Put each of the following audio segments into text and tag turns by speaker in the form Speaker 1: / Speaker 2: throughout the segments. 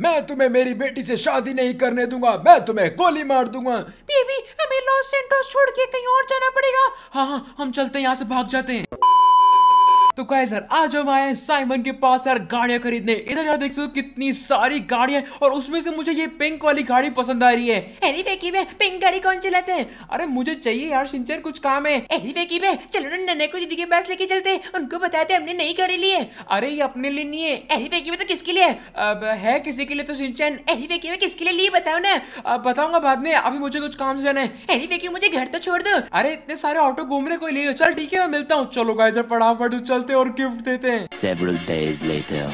Speaker 1: मैं तुम्हें मेरी बेटी से शादी नहीं करने दूंगा मैं तुम्हें गोली मार दूंगा बीबी हमें लॉस सेंटोस छोड़ के कहीं और जाना पड़ेगा हाँ हाँ हम चलते यहाँ से भाग जाते हैं तो कहे सर आज हम आए साइमन के पास यार गाड़ियां खरीदने इधर यार देख सकते हो कितनी सारी गाड़ियां और उसमें से मुझे ये पिंक वाली गाड़ी पसंद आ रही है फेकी में पिंक गाड़ी कौन चलाते हैं अरे मुझे चाहिए यार सिंचर कुछ काम है फेकी में चलो ना नन्हे को दीदी के पास लेके चलते उनको बताते हमने नई गाड़ी ली है अरे ये अपने लिए नहीं है अरे फेकी में तो किसके लिए अब है किसी के लिए तो सिंचन अरे फेकी में किसके लिए लिए बताओ ना बताऊंगा बाद में अभी मुझे कुछ काम से जाना है अरे फेकी मुझे घर तो छोड़ दो अरे इतने सारे ऑटो घूम रहे कोई ले चल ठीक है मैं मिलता हूँ चलो गाय फटाफट चल निकालते हैं और गिफ्ट देते हैं Several days later.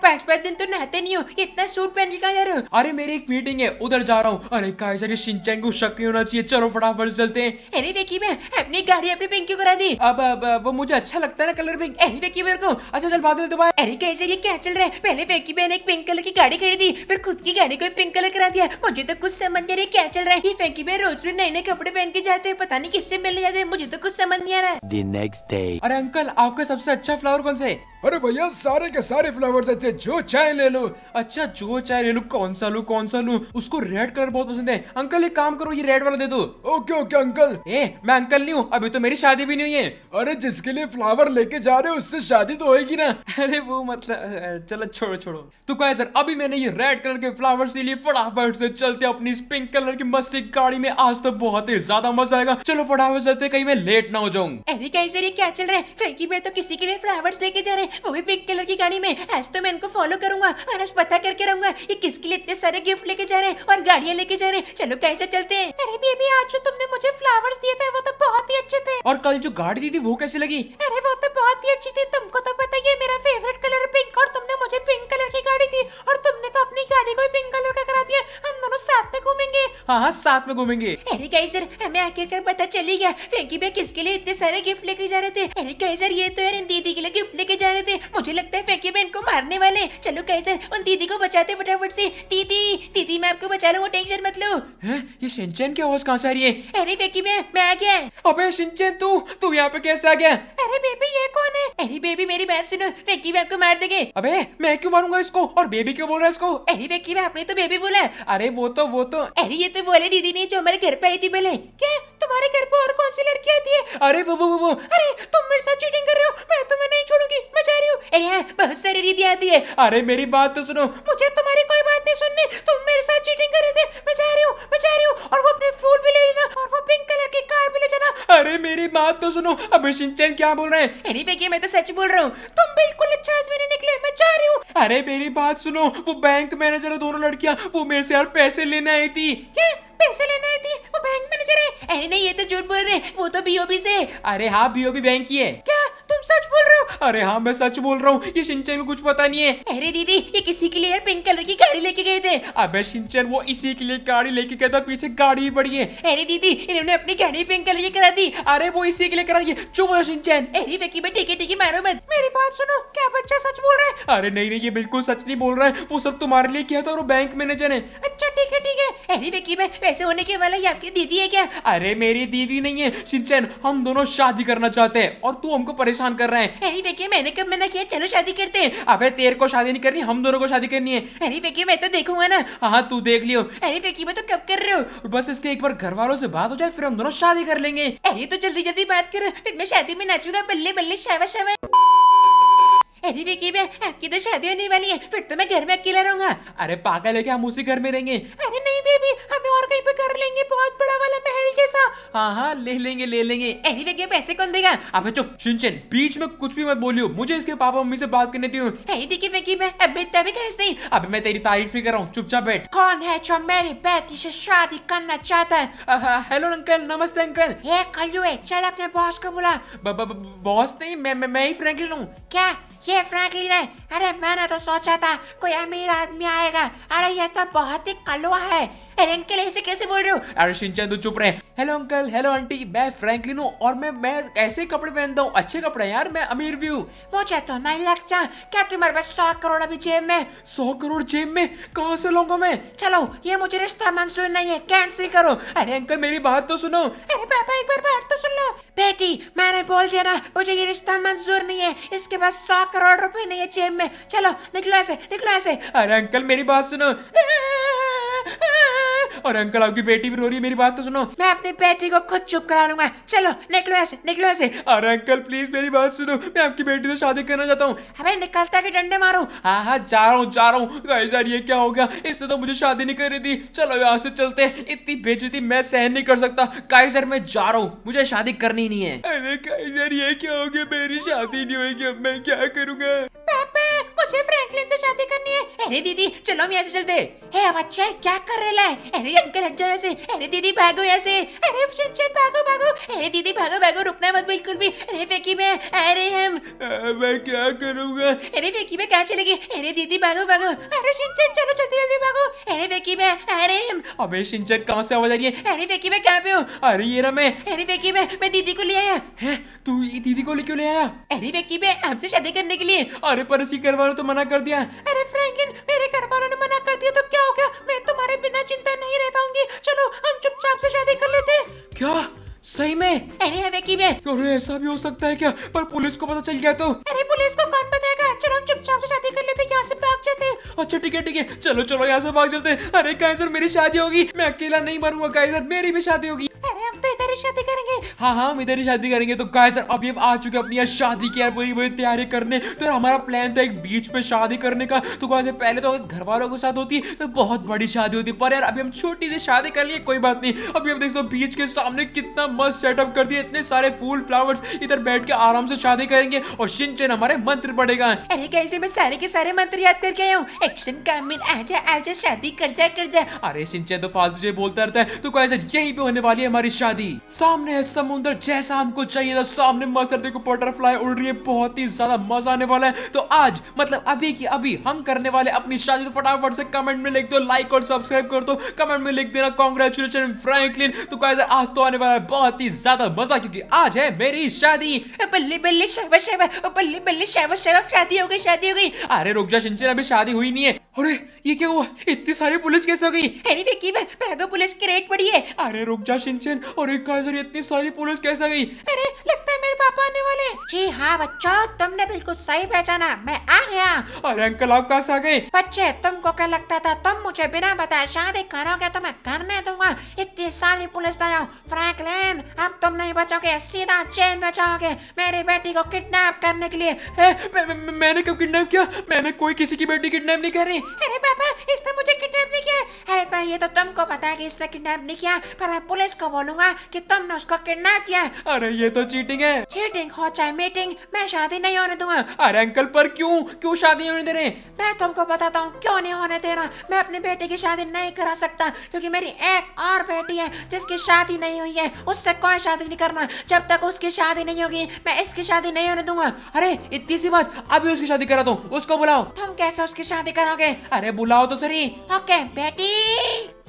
Speaker 1: पाँच पाँच दिन तो नहाते नहीं हो इतना सूट पहन के जा रहे हो अरे मेरी एक मीटिंग है उधर जा रहा हूँ अरे काइजर सिंचन को शक नहीं होना चाहिए चलो फटाफट चलते हैं अरे वेकी मैं अपनी गाड़ी अपनी पिंक करा दी अब अब वो मुझे अच्छा लगता है ना कलर पिंक अरे वेकी मेरे को अच्छा चल बाद में दोबारा अरे कैसे ये क्या चल रहा है पहले वेकी मैंने एक पिंक कलर की गाड़ी खरीदी फिर खुद की गाड़ी को पिंक कलर करा दिया मुझे तो कुछ समझ नहीं क्या चल रहा है ये वेकी बहन रोज रोज नए नए कपड़े पहन के जाते हैं पता नहीं किससे मिलने जाते हैं मुझे तो कुछ समझ नहीं आ रहा है अरे अंकल आपका सबसे अच्छा फ्लावर कौन सा है अरे भैया सारे के सारे फ्लावर्स अच्छे जो चाय ले लो अच्छा जो चाय ले लो कौन सा लू कौन सा लू उसको रेड कलर बहुत पसंद है अंकल एक काम करो ये रेड वाला दे दो ओके ओके अंकल ए मैं अंकल नहीं हूँ अभी तो मेरी शादी भी नहीं है अरे जिसके लिए फ्लावर लेके जा रहे हो उससे शादी तो होगी ना अरे वो मतलब चलो छोड़ो छोड़ो तो कहे सर अभी मैंने ये रेड कलर के फ्लावर्स ले लिए फटाफट से चलते अपनी इस पिंक कलर की मस्ती गाड़ी में आज तो बहुत ही ज्यादा मजा आएगा चलो फटाफट चलते कहीं मैं लेट ना हो जाऊंगे अरे कैसे क्या चल रहा है तो किसी के लिए फ्लावर्स लेके जा रहे वो भी पिंक कलर की गाड़ी में आज तो मैं इनको फॉलो करूंगा और आज पता करके रहूंगा ये किसके लिए इतने सारे गिफ्ट लेके जा रहे हैं और गाड़ियाँ लेके जा रहे हैं चलो कैसे चलते हैं अरे बेबी आज जो तुमने मुझे फ्लावर्स दिए थे वो तो बहुत ही अच्छे थे और कल जो गाड़ी दी थी वो कैसे लगी अरे वो तो बहुत ही अच्छी थी तुमको तो पता ही मेरा फेवरेट कलर पिंक और तुमने मुझे पिंक कलर की गाड़ी दी और तुमने तो अपनी गाड़ी को पिंक कलर का करा दिया हम दोनों साथ घूमेंगे हाँ हाँ साथ में घूमेंगे हमें आखिरकार पता चली गया फेंकी भाई किसके लिए इतने सारे गिफ्ट लेके जा रहे थे अरे कैसर ये तो यार दीदी के लिए गिफ्ट लेके जा रहे थे मुझे लगता है फेंकी भाई इनको मारने वाले चलो कैसर उन दीदी को बचाते फटाफट से दीदी दीदी मैं आपको बचा लू टेंशन मत लो ये सिंचन की आवाज कहाँ से आ रही है अरे फेंकी भाई मैं आ गया अबे सिंचन तू तू यहाँ पे कैसे आ गया अरे बेबी ये कौन है अरे बेबी मेरी बात सुनो फेंकी भाई आपको मार देंगे अबे मैं क्यों मारूंगा इसको और बेबी क्यों बोल रहा है इसको अरे फेंकी भाई आपने तो बेबी बोला अरे वो तो वो तो अरे ये तो बोले दीदी ने जो हमारे घर पे आई थी पहले क्या तुम्हारे घर पे और कौन सी लड़की आती है अरे वो वो वो, वो अरे तुम मेरे साथ चीटिंग कर रहे हो मैं तुम्हें नहीं छोड़ूंगी मैं जा रही हूँ अरे हाँ बहुत सारी दीदी आती है अरे मेरी बात तो सुनो मुझे तुम्हारी कोई बात नहीं सुननी तुम मेरे साथ चीटिंग कर रहे थे मैं जा रही हूँ मैं जा रही हूँ और वो अपने फूल भी ले लेना और वो पिंक अरे मेरी बात तो सुनो अभी सिंचन क्या बोल रहे हैं अरे बेगी मैं तो सच बोल रहा हूँ तुम बिल्कुल अच्छा आदमी नहीं निकले मैं जा रही हूँ अरे मेरी बात सुनो वो बैंक मैनेजर है दोनों लड़कियाँ वो मेरे से यार पैसे लेने आई थी क्या पैसे लेने आई थी वो बैंक मैनेजर है अरे नहीं ये तो झूठ बोल रहे वो तो बीओबी से अरे हाँ बीओबी बैंक ही है क्या तुम सच बोल रहे हो अरे हाँ मैं सच बोल रहा हूँ ये सिंचन को कुछ पता नहीं है अरे दीदी ये किसी के लिए पिंक कलर की गाड़ी लेके गए थे अब सिंचन वो इसी के लिए गाड़ी लेके गया था पीछे गाड़ी ही है अरे दीदी इन्होंने अपनी गाड़ी पिंक कलर की करा दी अरे वो इसी के लिए करा दी चुप हो सिंचन अरे मारो मत मेरी बात सुनो क्या बच्चा सच बोल रहा है अरे नहीं नहीं ये बिल्कुल सच नहीं बोल रहा है वो सब तुम्हारे लिए किया था और बैंक मैनेजर है अच्छा ठीक है अरे विकी में वैसे होने के वाला ही आपकी दीदी है क्या अरे मेरी दीदी नहीं है सिंचन हम दोनों शादी करना चाहते हैं और तू हमको परेशान कर रहे हैं अरे विकी मैंने कब मना किया चलो शादी करते हैं अबे तेरे को शादी नहीं करनी हम दोनों को शादी करनी है अरे विकी मैं तो देखूंगा ना हाँ, हाँ तू देख लियो अरे विकी मैं तो कब कर रहे हो बस इसके एक बार घर वालों से बात हो जाए फिर हम दोनों शादी कर लेंगे अरे तो जल्दी जल्दी बात करो फिर मैं शादी में नाचूंगा बल्ले बल्ले शावा शावा अरे विकी बे आपकी तो शादी होने वाली है फिर तो मैं घर में अकेला रहूंगा अरे पागल है क्या हम उसी घर में रहेंगे अरे नहीं बेबी हमें और कहीं पे कर लेंगे बहुत बड़ा वाला महल जैसा हाँ हाँ ले लेंगे ले लेंगे अरे विकी पैसे कौन देगा अब चुप शिनचन बीच में कुछ भी मत बोलियो मुझे इसके पापा मम्मी से बात करने दी अरे देखिए विकी मैं अब इतना भी कैसे नहीं अब मैं तेरी तारीफ भी कर रहा हूँ चुपचाप बैठ कौन है जो मेरी बेटी से शादी करना चाहता है हेलो अंकल नमस्ते अंकल ये कल चल अपने बॉस को बुला बॉस नहीं मैं मैं ही फ्रैंकलिन हूँ क्या ये फ्रैंकलिन है अरे मैंने तो सोचा था कोई अमीर आदमी आएगा अरे ये तो बहुत ही कलवा है अरे अंकल ऐसे कैसे बोल रहे हो अरे शिनचैन तू चुप रहे हेलो अंकल हेलो आंटी मैं फ्रैंकलिन हूँ और मैं मैं ऐसे कपड़े पहनता हूँ अच्छे कपड़े यार मैं अमीर भी हूँ वो चाहता तो हूँ नाइन लाख चाह क्या तुम्हारे पास सौ करोड़ अभी जेब में सौ करोड़ जेब में कहाँ से लूंगा मैं चलो ये मुझे रिश्ता मंजूर नहीं है कैंसिल करो अरे अंकल मेरी बात तो सुनो अरे पापा एक बार बात तो सुन लो बेटी मैंने बोल दिया ना मुझे ये रिश्ता मंजूर नहीं है इसके पास सौ करोड़ रुपए नहीं है जेब में चलो निकलो ऐसे निकलो ऐसे अरे अंकल मेरी बात सुनो और अंकल आपकी बेटी भी रो रही है मेरी बात तो सुनो मैं अपनी बेटी को खुद चुप करा लूंगा चलो निकलो ऐसे निकलो ऐसे अरे अंकल प्लीज मेरी बात सुनो मैं आपकी बेटी से शादी करना चाहता हूँ अबे निकलता के डंडे मारो हाँ हाँ जा रहा हूँ जा रहा हूँ यार ये क्या हो गया इससे तो मुझे शादी नहीं कर रही थी चलो यहाँ से चलते इतनी बेजती मैं सहन नहीं कर सकता काइजर मैं जा रहा हूँ मुझे शादी करनी नहीं है अरे काइजर ये क्या हो गया मेरी शादी नहीं होगी अब मैं क्या करूँगा पापा मुझे फ्रैंकलिन से शादी करनी है अरे दीदी चलो हम यहाँ से चलते हे बच्चे क्या कर रहे ले अरे अंकल हट जाओ ऐसे अरे दीदी भागो ऐसे अरे शिट शिट भागो भागो अरे दीदी भागो भागो रुकना मत बिल्कुल भी अरे फेकी में अरे हम मैं क्या करूंगा अरे फेंकी में कहाँ चलेगी अरे दीदी भागो भागो अरे शिनचन चलो जल्दी जल्दी भागो अरे फेकी में अरे हम अबे शिनचन कहां से आवाज आ रही है अरे फेकी में कहां पे हो अरे ये रहा मैं अरे फेकी में मैं दीदी को ले आया हैं तू ये दीदी को ले क्यों ले आया अरे फेकी में हमसे शादी करने के लिए अरे पर उसी करवा तो मना कर दिया अरे फ्रैंकलिन मेरे घर वालों ने मना कर दिया बिना चिंता नहीं रह पाऊंगी चलो हम चुपचाप से शादी कर लेते क्या सही में अरे अवेकी में अरे ऐसा भी हो सकता है क्या पर पुलिस को पता चल गया तो अरे पुलिस को कौन बताएगा चलो हम चुपचाप से शादी कर लेते यहाँ से भाग जाते अच्छा ठीक है ठीक है चलो चलो यहाँ से भाग जाते अरे कायसर मेरी शादी होगी मैं अकेला नहीं मरूंगा कायसर मेरी भी शादी होगी इधर ही शादी करेंगे हाँ हाँ हम इधर ही शादी करेंगे तो गाय सर अभी हम आ चुके अपनी शादी की यार वही वही तैयारी करने तो हमारा प्लान था एक बीच पे शादी करने का तो गाय सर पहले तो घर वालों के साथ होती तो बहुत बड़ी शादी होती पर यार अभी हम छोटी सी शादी कर लिए कोई बात नहीं अभी हम देख दो बीच के सामने कितना मस्त सेटअप कर दिया इतने सारे फूल फ्लावर्स इधर बैठ के आराम से शादी करेंगे और सिंचन हमारे मंत्र पड़ेगा अरे कैसे मैं सारे के सारे मंत्र याद करके आया हूँ एक्शन कामिन आ जाए शादी कर जा कर जाए अरे सिंचन तो फालतू जो बोलता रहता है तो कैसे यहीं पे होने वाली है हमारी शादी सामने है समुंदर जैसा हमको चाहिए था सामने मस्त देखो बटरफ्लाई उड़ रही है बहुत ही ज्यादा मजा आने वाला है तो आज मतलब अभी की अभी हम करने वाले अपनी शादी तो फटाफट से कमेंट में लिख दो लाइक और सब्सक्राइब कर दो कमेंट में लिख देना कॉन्ग्रेचुलेशन फ्रैंकलिन तो कैसे आज तो आने वाला है बहुत ही ज्यादा मजा क्योंकि आज है मेरी शादी बल्ले बल्ले शादी हो गई शादी हो गई अरे रुक जा सिंचन अभी शादी हुई नहीं है अरे ये क्या हुआ इतनी सारी पुलिस कैसे हो गई अरे पुलिस की रेट पड़ी है अरे रुक जा शिनचैन अरे इतनी सारी पुलिस कैसे गई अरे मेरे पापा आने वाले जी हाँ बच्चों तुमने बिल्कुल सही पहचाना मैं आ गया अरे अंकल आप कहाँ से आ गए बच्चे तुमको क्या लगता था तुम मुझे बिना बताए शादी करोगे तो मैं करने दूंगा इतनी सारी पुलिस लाया फ्रैंकलिन अब तुम नहीं बचोगे सीधा चेन में जाओगे मेरी बेटी को किडनैप करने के लिए मैंने कब किडनैप किया मैंने कोई किसी की बेटी किडनैप नहीं करी अरे पापा इसने मुझे किडनैप नहीं किया अरे पर ये तो तुमको पता है कि इसने किडनैप नहीं किया पर मैं पुलिस को बोलूंगा कि तुमने उसको किडनैप किया अरे ये तो चीटिंग है चीटिंग हॉट मीटिंग मैं शादी नहीं होने दूंगा अरे अंकल पर क्यों क्यों शादी होने दे रहे मैं तुमको बताता हूँ क्यों नहीं होने दे रहा मैं अपने बेटे की शादी नहीं करा सकता क्योंकि मेरी एक और बेटी है जिसकी शादी नहीं हुई है उससे कोई शादी नहीं करना जब तक उसकी शादी नहीं होगी मैं इसकी शादी नहीं होने दूंगा अरे इतनी सी बात अभी उसकी शादी करा दो उसको बुलाओ तुम कैसे उसकी शादी करोगे अरे बुलाओ तो सर ओके बेटी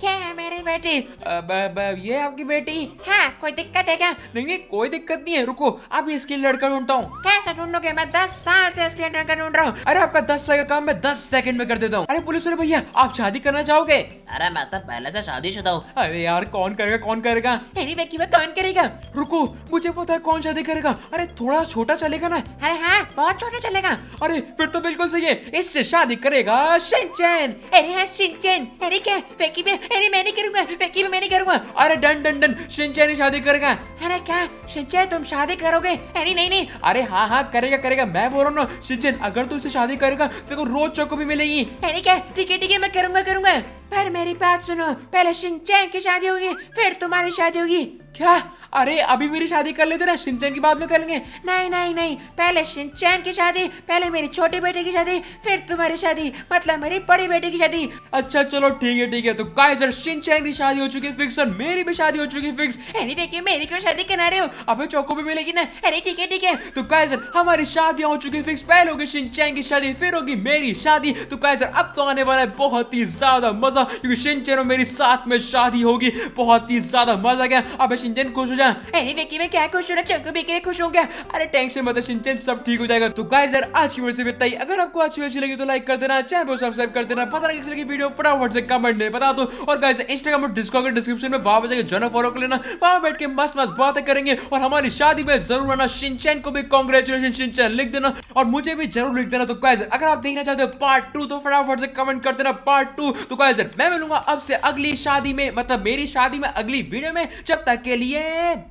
Speaker 1: ये है मेरी बेटी अब, अब, ये आपकी बेटी हाँ कोई दिक्कत है क्या नहीं नहीं कोई दिक्कत नहीं है रुको आप इसके लिए लड़का ढूंढता हूँ कैसे ढूंढोगे मैं दस साल से इसके लिए लड़का ढूंढ रहा हूँ अरे आपका दस साल का काम मैं दस सेकंड में कर देता हूँ अरे पुलिस वाले भैया आप शादी करना चाहोगे अरे मैं तो पहले से शुदा हूँ अरे यार कौन करेगा कौन करेगा तेरी बेकी में कौन करेगा रुको मुझे पता है कौन शादी करेगा अरे थोड़ा छोटा चलेगा ना अरे हाँ, हाँ बहुत छोटा चलेगा अरे फिर तो बिल्कुल सही है इससे शादी करेगा शिनचैन अरे हाँ शिनचैन अरे क्या फेंकी में अरे मैं नहीं करूंगा फेंकी में मैं नहीं करूंगा अरे डन डन डन शिनचैन ही शादी करेगा अरे हाँ, हाँ, क्या शिनचैन तुम शादी करोगे अरे नहीं नहीं अरे हाँ हाँ करेगा करेगा मैं बोल रहा हूँ ना सिंचन अगर तू इससे शादी करेगा तेरे को रोज चौको भी मिलेगी अरे क्या ठीक है ठीक है मैं करूंगा करूंगा पर मेरी बात सुनो पहले शिनचैन की शादी होगी फिर तुम्हारी शादी होगी क्या अरे अभी मेरी शादी कर लेते ना सिंचन की बाद में कर लेंगे नहीं नहीं नहीं पहले सिंचन की शादी पहले मेरे छोटे बेटे की शादी फिर तुम्हारी शादी मतलब मेरी बड़ी बेटी की शादी अच्छा चलो ठीक है ठीक है तो काय सर सिंचन की शादी हो चुकी है फिक्स और मेरी भी शादी हो चुकी है फिक्स अरे देखिए मेरी क्यों शादी करा रहे हो अब चौको भी मिलेगी ना अरे ठीक है ठीक है तो काय सर हमारी शादी हो चुकी है फिक्स पहले होगी सिंचन की शादी फिर होगी मेरी शादी तो काय सर अब तो आने वाला है बहुत ही ज्यादा मजा क्योंकि सिंचन और मेरी साथ में शादी होगी बहुत ही ज्यादा मजा गया अब सिंचन खुश हो जा अरे विकी मैं क्या खुश हो रहा चंकू भी खुश हो गया अरे टेंशन मत मतलब सिंचन सब ठीक हो जाएगा तो गाइस यार आज की वीडियो से बताइए अगर आपको अच्छी अच्छी लगी तो लाइक कर देना चैनल को सब्सक्राइब कर देना पता नहीं लगी वीडियो फटाफट से कमेंट में बता दो और गाइस इंस्टाग्राम और डिस्कॉर्ड के डिस्क्रिप्शन में वहां जाकर जॉइन फॉलो कर लेना वहां बैठ के मस्त मस्त बातें करेंगे और हमारी शादी में जरूर आना सिंचन को भी कॉन्ग्रेचुलेशन सिंचन लिख देना और मुझे भी जरूर लिख देना तो गाइस अगर आप देखना चाहते हो पार्ट टू तो फटाफट से कमेंट कर देना पार्ट टू तो गाइस मैं मिलूंगा अब से अगली शादी में मतलब मेरी शादी में अगली वीडियो में जब तक के के लिए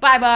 Speaker 1: बाय बाय